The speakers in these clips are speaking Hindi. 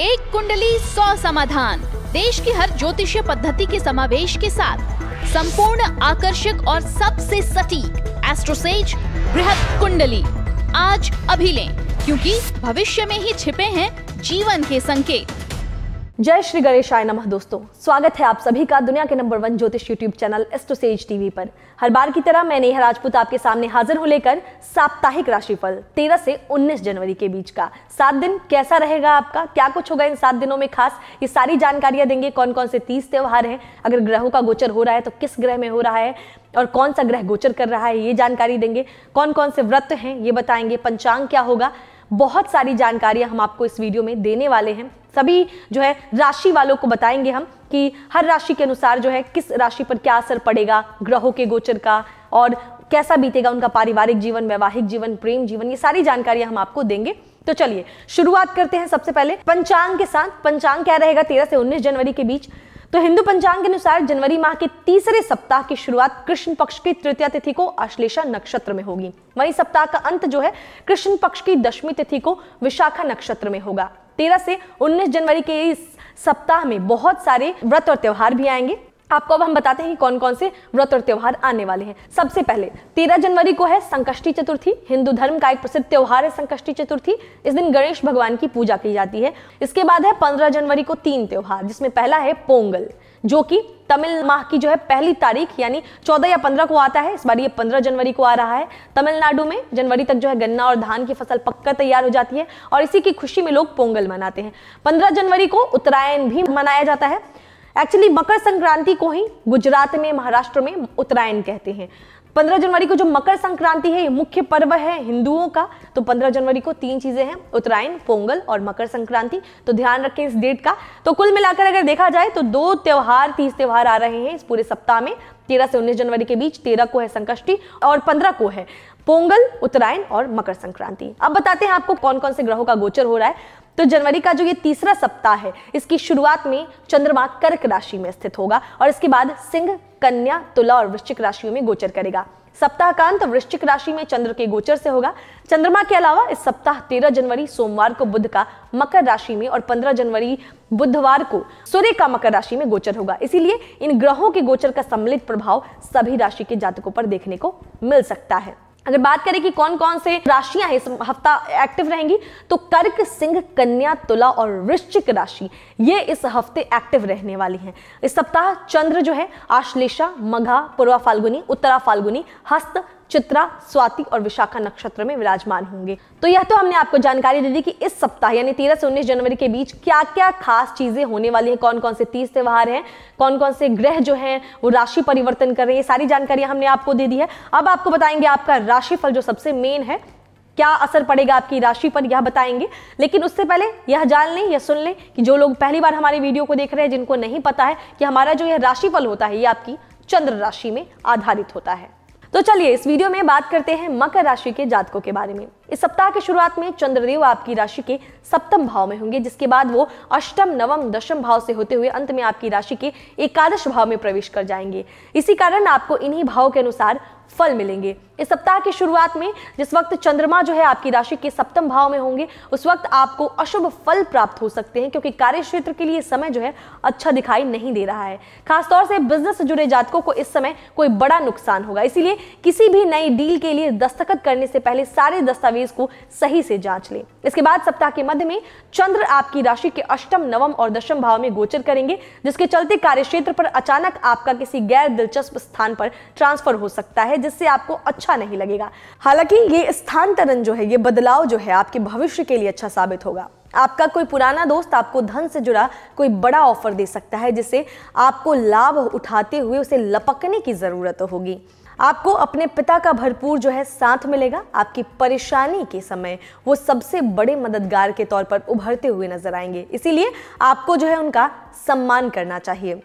एक कुंडली सौ समाधान देश की हर ज्योतिषीय पद्धति के समावेश के साथ संपूर्ण आकर्षक और सबसे सटीक एस्ट्रोसेज बृहद कुंडली आज अभी लें क्योंकि भविष्य में ही छिपे हैं जीवन के संकेत जय श्री गणेश आय नमः दोस्तों स्वागत है आप सभी का दुनिया के नंबर वन ज्योतिष यूट्यूब चैनल एस्टोसेज टीवी पर हर बार की तरह मैं नेहा राजपूत आपके सामने हाजिर हूँ लेकर साप्ताहिक राशिफल 13 से 19 जनवरी के बीच का सात दिन कैसा रहेगा आपका क्या कुछ होगा इन सात दिनों में खास ये सारी जानकारियां देंगे कौन कौन से तीस त्यौहार हैं अगर ग्रहों का गोचर हो रहा है तो किस ग्रह में हो रहा है और कौन सा ग्रह गोचर कर रहा है ये जानकारी देंगे कौन कौन से व्रत हैं ये बताएंगे पंचांग क्या होगा बहुत सारी जानकारियां हम आपको इस वीडियो में देने वाले हैं सभी जो है राशि वालों को बताएंगे हम कि हर राशि के अनुसार जो है किस राशि पर क्या असर पड़ेगा ग्रहों के गोचर का और कैसा बीतेगा उनका पारिवारिक जीवन वैवाहिक जीवन प्रेम जीवन ये सारी जानकारियां हम आपको देंगे तो चलिए शुरुआत करते हैं सबसे पहले पंचांग के साथ पंचांग क्या रहेगा तेरह से उन्नीस जनवरी के बीच तो हिंदू पंचांग के अनुसार जनवरी माह के तीसरे सप्ताह की शुरुआत कृष्ण पक्ष की तृतीय तिथि को आश्लेषा नक्षत्र में होगी वहीं सप्ताह का अंत जो है कृष्ण पक्ष की दशमी तिथि को विशाखा नक्षत्र में होगा तेरह से उन्नीस जनवरी के इस सप्ताह में बहुत सारे व्रत और त्यौहार भी आएंगे आपको अब हम बताते हैं कि कौन कौन से व्रत और त्यौहार आने वाले हैं सबसे पहले तेरह जनवरी को है संकष्टी चतुर्थी हिंदू धर्म का एक प्रसिद्ध त्यौहार है संकष्टी चतुर्थी इस दिन गणेश भगवान की पूजा की जाती है इसके बाद है पंद्रह जनवरी को तीन त्यौहार जिसमें पहला है पोंगल जो कि तमिल माह की जो है पहली तारीख यानी 14 या 15 को आता है इस बार ये 15 जनवरी को आ रहा है तमिलनाडु में जनवरी तक जो है गन्ना और धान की फसल पक्कर तैयार हो जाती है और इसी की खुशी में लोग पोंगल मनाते हैं 15 जनवरी को उत्तरायण भी मनाया जाता है एक्चुअली मकर संक्रांति को ही गुजरात में महाराष्ट्र में उत्तरायण कहते हैं 15 जनवरी को जो मकर संक्रांति है ये मुख्य पर्व है हिंदुओं का तो 15 जनवरी को तीन चीजें हैं उत्तरायण पोंगल और मकर संक्रांति तो ध्यान रखें इस डेट का तो कुल मिलाकर अगर देखा जाए तो दो त्यौहार तीस त्यौहार आ रहे हैं इस पूरे सप्ताह में तेरह से उन्नीस जनवरी के बीच तेरह को है संकष्टी और पंद्रह को है पोंगल उत्तरायण और मकर संक्रांति अब बताते हैं आपको कौन कौन से ग्रहों का गोचर हो रहा है तो जनवरी का जो ये तीसरा सप्ताह है इसकी शुरुआत में चंद्रमा कर्क राशि में स्थित होगा और इसके बाद सिंह कन्या तुला और वृश्चिक राशियों में गोचर करेगा सप्ताह अंत वृश्चिक राशि में चंद्र के गोचर से होगा चंद्रमा के अलावा इस सप्ताह 13 जनवरी सोमवार को बुद्ध का मकर राशि में और 15 जनवरी बुधवार को सूर्य का मकर राशि में गोचर होगा इसीलिए इन ग्रहों के गोचर का सम्मिलित प्रभाव सभी राशि के जातकों पर देखने को मिल सकता है अगर बात करें कि कौन कौन से राशियां इस हफ्ता एक्टिव रहेंगी तो कर्क सिंह कन्या तुला और वृश्चिक राशि ये इस हफ्ते एक्टिव रहने वाली हैं इस सप्ताह चंद्र जो है आश्लेषा मघा पूर्वा फाल्गुनी उत्तरा फाल्गुनी हस्त चित्रा स्वाति और विशाखा नक्षत्र में विराजमान होंगे तो यह तो हमने आपको जानकारी दे दी कि इस सप्ताह यानी तेरह से उन्नीस जनवरी के बीच क्या क्या खास चीजें होने वाली हैं कौन कौन से तीज त्यौहार हैं कौन कौन से ग्रह जो हैं वो राशि परिवर्तन कर रहे हैं सारी जानकारी हमने आपको दे दी है अब आपको बताएंगे आपका राशिफल जो सबसे मेन है क्या असर पड़ेगा आपकी राशि पर यह बताएंगे लेकिन उससे पहले यह जान लें यह सुन लें कि जो लोग पहली बार हमारी वीडियो को देख रहे हैं जिनको नहीं पता है कि हमारा जो यह राशिफल होता है ये आपकी चंद्र राशि में आधारित होता है तो चलिए इस वीडियो में बात करते हैं मकर राशि के जातकों के बारे में इस सप्ताह की शुरुआत में चंद्रदेव आपकी राशि के सप्तम भाव में होंगे जिसके बाद वो अष्टम नवम दशम भाव से होते हुए अंत में आपकी राशि के एकादश भाव में प्रवेश कर जाएंगे इसी कारण आपको इन्हीं भाव के अनुसार फल मिलेंगे इस सप्ताह की शुरुआत में जिस वक्त चंद्रमा जो है आपकी राशि के सप्तम भाव में होंगे उस वक्त आपको अशुभ फल प्राप्त हो सकते हैं क्योंकि कार्य क्षेत्र के लिए समय जो है अच्छा दिखाई नहीं दे रहा है खासतौर से बिजनेस से जुड़े जातकों को इस समय कोई बड़ा नुकसान होगा इसीलिए किसी भी नई डील के लिए दस्तखत करने से पहले सारे दस्तावेज को सही से जांच लें इसके बाद सप्ताह के मध्य में चंद्र आपकी राशि के अष्टम नवम और दशम भाव में गोचर करेंगे जिसके चलते क्षेत्र पर अचानक आपका किसी गैर दिलचस्प स्थान पर ट्रांसफर हो सकता है है जिससे आपको अच्छा नहीं लगेगा हालांकि ये स्थानांतरण जो है ये बदलाव जो है आपके भविष्य के लिए अच्छा साबित होगा आपका कोई पुराना दोस्त आपको धन से जुड़ा कोई बड़ा ऑफर दे सकता है जिससे आपको लाभ उठाते हुए उसे लपकने की ज़रूरत होगी आपको अपने पिता का भरपूर जो है साथ मिलेगा आपकी परेशानी के समय वो सबसे बड़े मददगार के तौर पर उभरते हुए नजर आएंगे इसीलिए आपको जो है उनका सम्मान करना चाहिए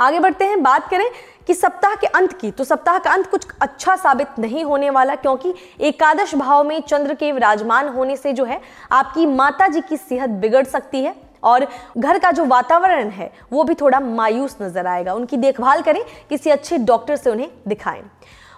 आगे बढ़ते हैं बात करें कि सप्ताह के अंत की तो सप्ताह का अंत कुछ अच्छा साबित नहीं होने वाला क्योंकि एकादश भाव में चंद्र के विराजमान होने से जो है आपकी माता जी की सेहत बिगड़ सकती है और घर का जो वातावरण है वो भी थोड़ा मायूस नजर आएगा उनकी देखभाल करें किसी अच्छे डॉक्टर से उन्हें दिखाएं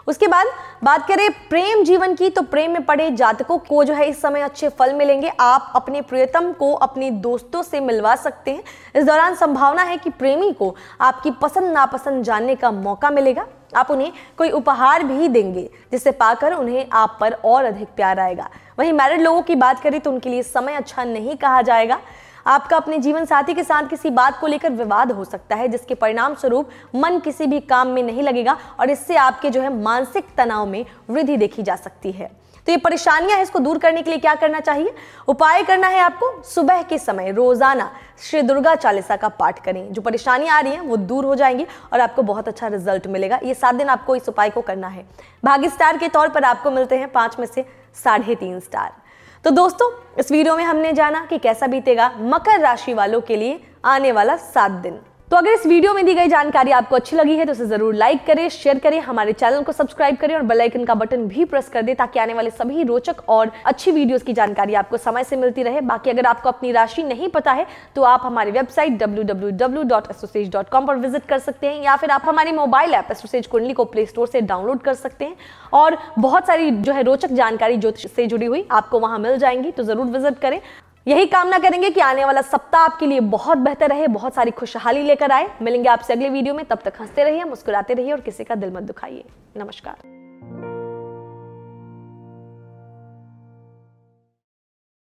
उसके बाद बात करें प्रेम जीवन की तो प्रेम में पड़े जातकों को जो है इस समय अच्छे फल मिलेंगे आप अपने प्रियतम को अपने दोस्तों से मिलवा सकते हैं इस दौरान संभावना है कि प्रेमी को आपकी पसंद नापसंद जानने का मौका मिलेगा आप उन्हें कोई उपहार भी देंगे जिसे पाकर उन्हें आप पर और अधिक प्यार आएगा वहीं मैरिड लोगों की बात करें तो उनके लिए समय अच्छा नहीं कहा जाएगा आपका अपने जीवन साथी के साथ किसी बात को लेकर विवाद हो सकता है जिसके परिणाम स्वरूप मन किसी भी काम में नहीं लगेगा और इससे आपके जो है मानसिक तनाव में वृद्धि देखी जा सकती है तो ये परेशानियां इसको दूर करने के लिए क्या करना चाहिए उपाय करना है आपको सुबह के समय रोजाना श्री दुर्गा चालीसा का पाठ करें जो परेशानियां आ रही हैं वो दूर हो जाएंगी और आपको बहुत अच्छा रिजल्ट मिलेगा ये सात दिन आपको इस उपाय को करना है भाग्य स्टार के तौर पर आपको मिलते हैं पांच में से साढ़े तीन स्टार तो दोस्तों इस वीडियो में हमने जाना कि कैसा बीतेगा मकर राशि वालों के लिए आने वाला सात दिन तो अगर इस वीडियो में दी गई जानकारी आपको अच्छी लगी है तो इसे जरूर लाइक करें शेयर करें हमारे चैनल को सब्सक्राइब करें और बेल आइकन का बटन भी प्रेस कर दें ताकि आने वाले सभी रोचक और अच्छी वीडियोस की जानकारी आपको समय से मिलती रहे बाकी अगर आपको अपनी राशि नहीं पता है तो आप हमारी वेबसाइट www.associate.com पर विजिट कर सकते हैं या फिर आप हमारे मोबाइल ऐप एसोसिएज कुंडली को प्ले स्टोर से डाउनलोड कर सकते हैं और बहुत सारी जो है रोचक जानकारी ज्योतिष से जुड़ी हुई आपको वहां मिल जाएंगी तो जरूर विजिट करें यही कामना करेंगे कि आने वाला सप्ताह आपके लिए बहुत बेहतर रहे बहुत सारी खुशहाली लेकर आए मिलेंगे आपसे अगले वीडियो में तब तक हंसते रहिए मुस्कुराते रहिए और किसी का दिल मत दुखाइए नमस्कार